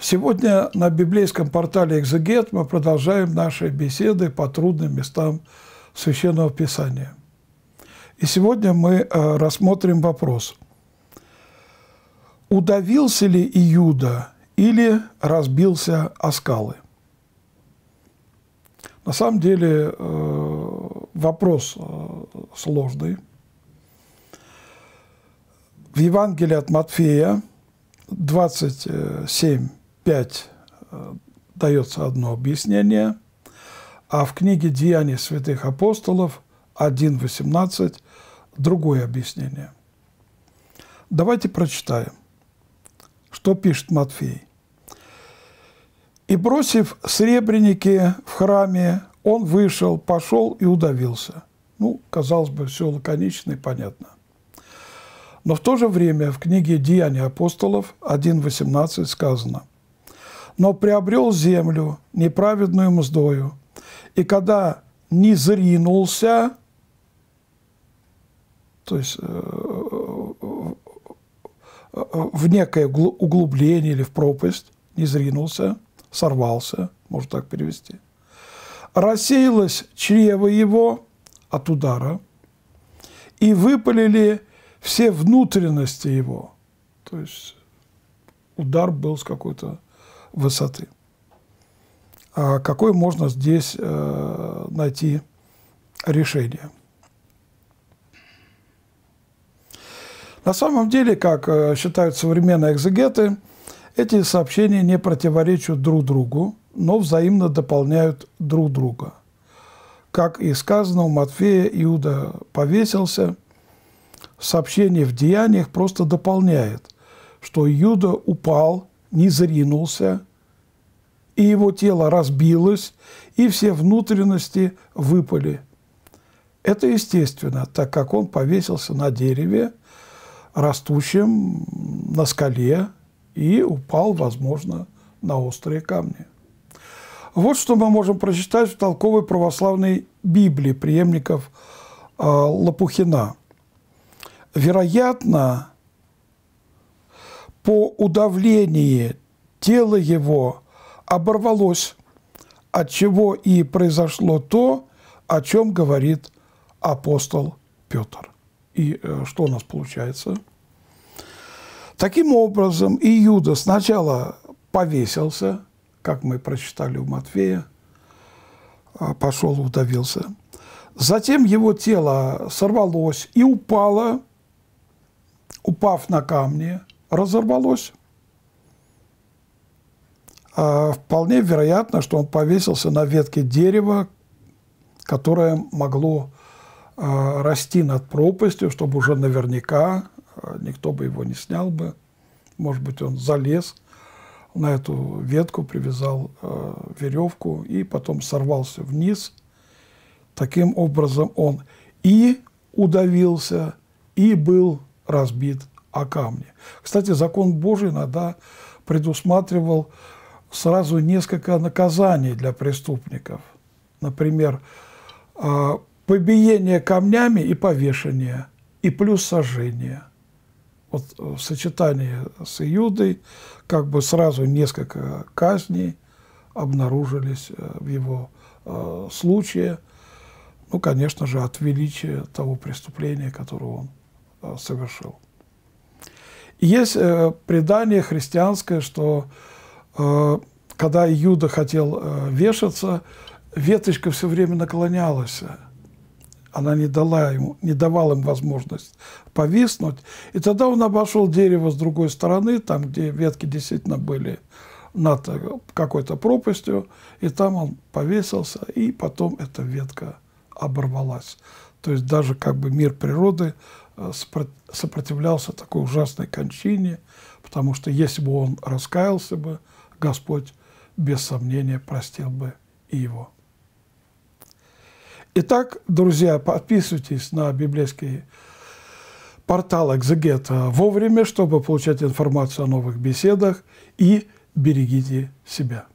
Сегодня на библейском портале «Экзегет» мы продолжаем наши беседы по трудным местам Священного Писания. И сегодня мы э, рассмотрим вопрос, удавился ли Иуда или разбился о скалы. На самом деле э, вопрос э, сложный. В Евангелии от Матфея 27 5 э, дается одно объяснение, а в книге «Деяния святых апостолов» 1.18 другое объяснение. Давайте прочитаем, что пишет Матфей. «И бросив сребреники в храме, он вышел, пошел и удавился». Ну, казалось бы, все лаконично и понятно. Но в то же время в книге «Деяния апостолов» 1.18 сказано – но приобрел землю неправедную мздою. И когда не зринулся, то есть э, э, э, в некое углубление или в пропасть, не зринулся, сорвался, можно так перевести. Рассеялось чрево его от удара, и выпалили все внутренности его. То есть удар был с какой-то высоты. А какое можно здесь э, найти решение? На самом деле, как э, считают современные экзегеты, эти сообщения не противоречат друг другу, но взаимно дополняют друг друга. Как и сказано у Матфея, Иуда повесился. Сообщение в деяниях просто дополняет, что Иуда упал, не зринулся, и его тело разбилось, и все внутренности выпали. Это естественно, так как он повесился на дереве, растущем на скале, и упал, возможно, на острые камни. Вот что мы можем прочитать в толковой православной Библии преемников э, Лопухина. Вероятно, по удавлении тела его – оборвалось, от чего и произошло то, о чем говорит апостол Петр. И э, что у нас получается? Таким образом, Иуда сначала повесился, как мы прочитали у Матфея, а, пошел, удавился. Затем его тело сорвалось и упало, упав на камни, разорвалось. А, вполне вероятно, что он повесился на ветке дерева, которое могло а, расти над пропастью, чтобы уже наверняка а, никто бы его не снял бы. Может быть, он залез на эту ветку, привязал веревку и потом сорвался вниз. Таким образом он и удавился, и был разбит о камни. Кстати, закон Божий иногда предусматривал сразу несколько наказаний для преступников. Например, а, побиение камнями и повешение, и плюс сожжение. Вот э, в сочетании с Иудой как бы сразу несколько казней обнаружились э, в его э, случае. Ну, конечно же, от величия того преступления, которое он совершил. есть предание христианское, что Э, когда Иуда хотел э, вешаться, веточка все время наклонялась. Она не, дала ему, не давала им возможность повиснуть. И тогда он обошел дерево с другой стороны, там, где ветки действительно были над э, какой-то пропастью, и там он повесился, и потом эта ветка оборвалась. То есть даже как бы мир природы сопротивлялся такой ужасной кончине, потому что если бы он раскаялся бы, Господь без сомнения простил бы и его. Итак, друзья, подписывайтесь на библейский портал «Экзегета» вовремя, чтобы получать информацию о новых беседах и берегите себя.